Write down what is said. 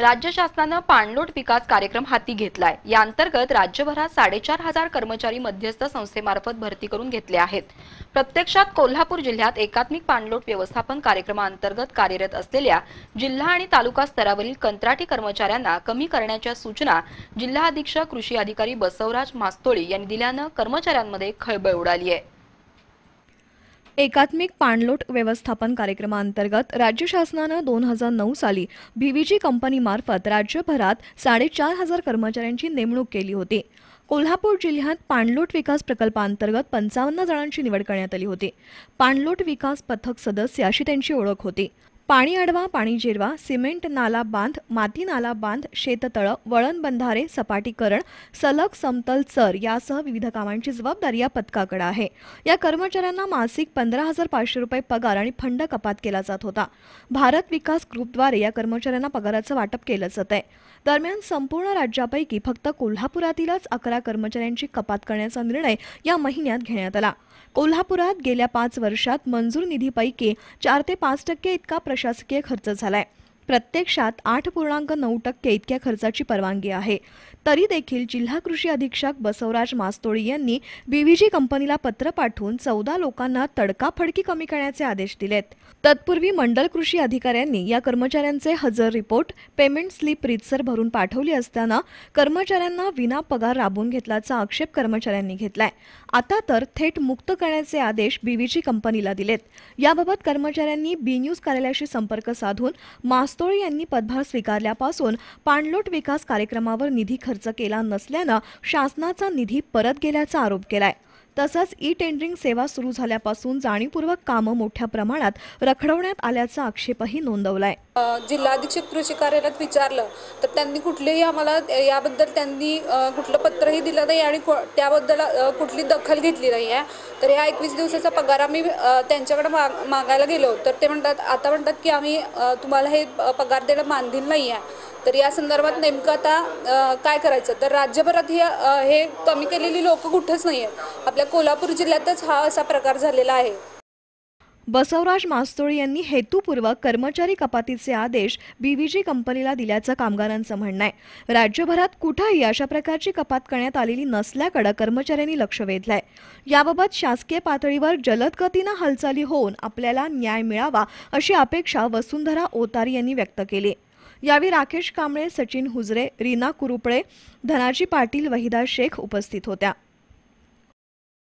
राज्य शासनानं पाणलोट विकास कार्यक्रम हाती घेतलाय या अंतर्गत राज्यभरात साडेचार हजार कर्मचारी मध्यस्थ संस्थेमार्फत भरती करून घेतले आहेत प्रत्यक्षात कोल्हापूर जिल्ह्यात एकात्मिक पाणलोट व्यवस्थापन कार्यक्रमाअंतर्गत कार्यरत असलेल्या जिल्हा आणि तालुका स्तरावरील कंत्राटी कर्मचाऱ्यांना कमी करण्याच्या सूचना जिल्हा अधीक्षक कृषी अधिकारी बसवराज मास्तोळी यांनी दिल्यानं कर्मचाऱ्यांमध्ये खळबळ उडाली आहे एकात्मिक पाणलोट व्यवस्थापन कार्यक्रमाअंतर्गत राज्य शासनानं दोन हजार नऊ साली जी कंपनीमार्फत राज्यभरात साडेचार हजार कर्मचाऱ्यांची नेमणूक केली होती कोल्हापूर जिल्ह्यात पाणलोट विकास प्रकल्पांतर्गत पंचावन्न जणांची निवड करण्यात आली होती पाणलोट विकास पथक सदस्य अशी त्यांची ओळख होती पाणी अडवा पाणी जिरवा सिमेंट नाला बांध माती नाला बांध शेततळं वळण बंधारे सपाटीकरण सलग समतल चर यासह विविध कामांची जबाबदारी या पथकाकडे आहे या कर्मचाऱ्यांना मासिक पंधरा हजार पाचशे रुपये पगार आणि फंड कपात केला जात होता भारत विकास ग्रुपद्वारे या कर्मचाऱ्यांना पगाराचं वाटप केलं जात आहे दरम्यान संपूर्ण राज्यापैकी फक्त कोल्हापुरातीलच अकरा कर्मचाऱ्यांची कपात करण्याचा निर्णय या महिन्यात घेण्यात आला कोल्हापुरात गेल्या पाच वर्षात मंजूर निधीपैकी चार ते पाच टक्के इतका प्रश्न प्रशासकीय खर्च झालाय प्रत्यक्षात आठ पूर्णांक नऊ टक्के इतक्या खर्चाची परवानगी आहे तरी देखील जिल्हा कृषी अधीक्षक बसवराज मास्तोळी यांनी बीव्हीजी कंपनीला पत्र पाठवून चौदा लोकांना तडकाफडकी कमी करण्याचे आदेश दिलेत तत्पूर्वी मंडल कृषी अधिकाऱ्यांनी या कर्मचाऱ्यांचे हजर रिपोर्ट पेमेंट स्लिप रितसर भरून पाठवली असताना कर्मचाऱ्यांना विना पगार राबवून घेतल्याचा आक्षेप कर्मचाऱ्यांनी घेतलाय आता तर थेट मुक्त करण्याचे आदेश बीव्हीजी कंपनीला दिलेत याबाबत कर्मचाऱ्यांनी बी न्यूज कार्यालयाशी संपर्क साधून मास्त रस्तोळे यांनी पदभार स्वीकारल्यापासून पाणलोट विकास कार्यक्रमावर निधी खर्च केला नसल्यानं शासनाचा निधी परत गेल्याचा आरोप केलाय तसंच ई टेंडरिंग सेवा सुरू झाल्यापासून जाणीवपूर्वक कामं मोठ्या प्रमाणात रखडवण्यात आल्याचा आक्षेपही नोंदवलाय जिल्हा अधीक्षक कृषी कार्यालयात विचारलं तर त्यांनी कुठलेही आम्हाला याबद्दल त्यांनी कुठलं पत्रही दिलं नाही आणि त्याबद्दल कुठली दखल घेतली नाही आहे तर ह्या एकवीस दिवसाचा पगार आम्ही त्यांच्याकडे मागायला गेलो तर ते म्हणतात आता म्हणतात की आम्ही तुम्हाला हे पगार देणं मानधील नाही आहे तर या संदर्भात नेमकं आता काय करायचं तर राज्यभरात हे हे कमी केलेली लोक कुठेच नाही आहेत आपल्या कोल्हापूर जिल्ह्यातच हा असा प्रकार झालेला आहे बसवराज मास्तोळी यांनी हेतूपूर्वक कर्मचारी कपातीचे आदेश बीव्हीजी कंपनीला दिल्याचं कामगारांचं म्हणणं आहे राज्यभरात कुठंही अशा प्रकारची कपात करण्यात आलेली नसल्याकडे कर्मचाऱ्यांनी लक्ष वेधलंय याबाबत शासकीय पातळीवर जलदगतीनं हालचाली होऊन आपल्याला न्याय मिळावा अशी अपेक्षा वसुंधरा ओतारी यांनी व्यक्त केली यावेळी राकेश कांबळे सचिन हुजरे रीना कुरुपळे धनाजी पाटील वहिदा शेख उपस्थित होत्या